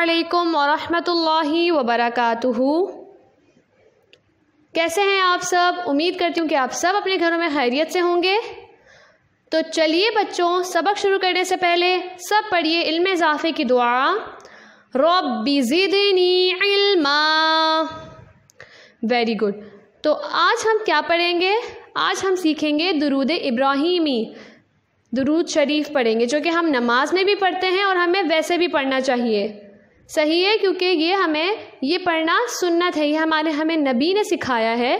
अल्लाम वरहमतुल्लाहि वबरकातुहू कैसे हैं आप सब उम्मीद करती हूँ कि आप सब अपने घरों में खैरियत से होंगे तो चलिए बच्चों सबक शुरू करने से पहले सब पढ़िए इल्म इजाफे की दुआ रबी ज़िदनी इल्मा वेरी गुड तो आज हम क्या पढ़ेंगे आज हम सीखेंगे दरूद इब्राहिमी दरूद शरीफ पढ़ेंगे जो कि हम नमाज में भी पढ़ते हैं और हमें वैसे भी पढ़ना चाहिए सही है क्योंकि ये हमें ये पढ़ना सुन्नत है ये हमारे हमें नबी ने सिखाया है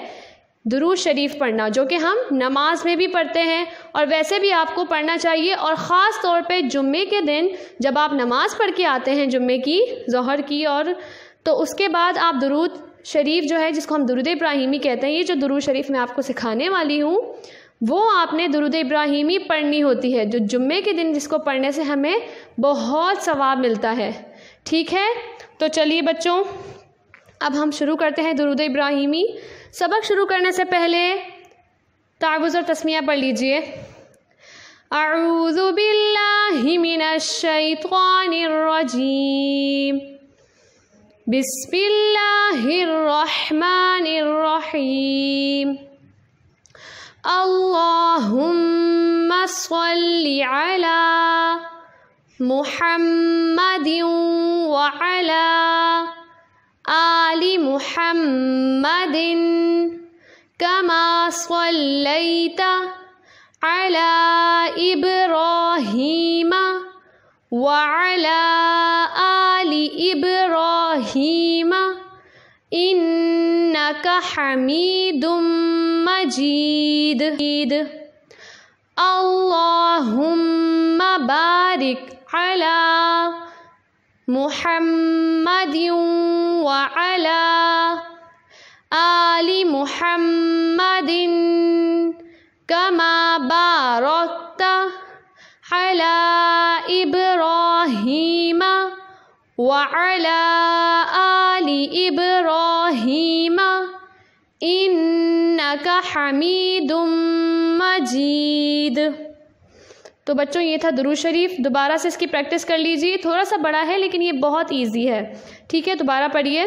दरूज शरीफ पढ़ना जो कि हम नमाज में भी पढ़ते हैं और वैसे भी आपको पढ़ना चाहिए और ख़ास तौर पे जुम्मे के दिन जब आप नमाज़ पढ़ के आते हैं जुम्मे की जहर की और तो उसके बाद आप दरूद शरीफ जो है जिसको हम दुरुद इब्राहिमी कहते हैं ये जो दरूद शरीफ मैं आपको सिखाने वाली हूँ वो आपने दरुद इब्राहिमी पढ़नी होती है जो जुम्मे के दिन जिसको पढ़ने से हमें बहुत सवाब मिलता है ठीक है तो चलिए बच्चों अब हम शुरू करते हैं दुरुद इब्राहिमी सबक शुरू करने से पहले तावुज़ और तस्मिया पढ़ लीजिए अरुबिल्लाशतवानरजीम बिस्मिल्लाहिर्रहमानिर्रहीम अल्लाहुम्मा محمد وعلى آل محمد كما صليت على إبراهيم وعلى آل إبراهيم إنك حميد مجيد اللهم بارك على محمد وعلى آل محمد كما باركت على إبراهيم وعلى آل إبراهيم إنك حميد मजीद तो बच्चों ये था दरू शरीफ दोबारा से इसकी प्रैक्टिस कर लीजिए थोड़ा सा बड़ा है लेकिन ये बहुत ईजी है ठीक है दोबारा पढ़िए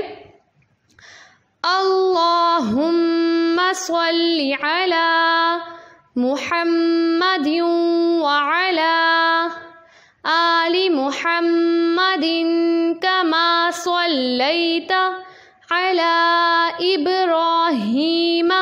अल्लाहुम्मा सल्ली अला मुहम्मद वला आलि कमा सल्लैता अला इब्राहीमा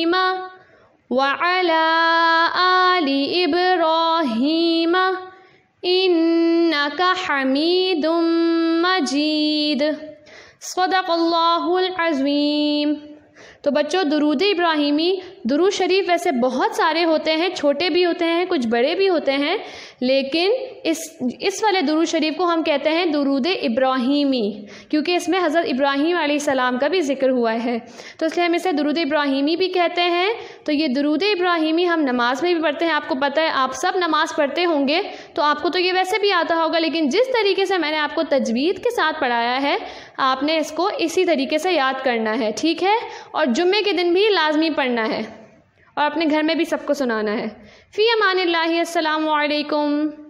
وعلى آل إبراهيم إنك حميد مجيد صدق الله العظيم तो बच्चों दरूद इब्राहिमी दुरू शरीफ वैसे बहुत सारे होते हैं छोटे भी होते हैं कुछ बड़े भी होते हैं लेकिन इस इस वाले दुरू शरीफ को हम कहते हैं दरूद इब्राहिमी क्योंकि इसमें हज़रत इब्राहिम सलाम का भी जिक्र हुआ है तो इसलिए हम इसे दरूद इब्राहिमी भी कहते हैं तो ये दरूद इब्राहिमी हम नमाज़ में भी पढ़ते हैं आपको पता है आप सब नमाज़ पढ़ते होंगे तो आपको तो ये वैसे भी आता होगा लेकिन जिस तरीके से मैंने आपको तजवीद के साथ पढ़ाया है आपने इसको इसी तरीके से याद करना है ठीक है और जुम्मे के दिन भी लाजमी पढ़ना है और अपने घर में भी सबको सुनाना है फ़ी अमान लाही असलकम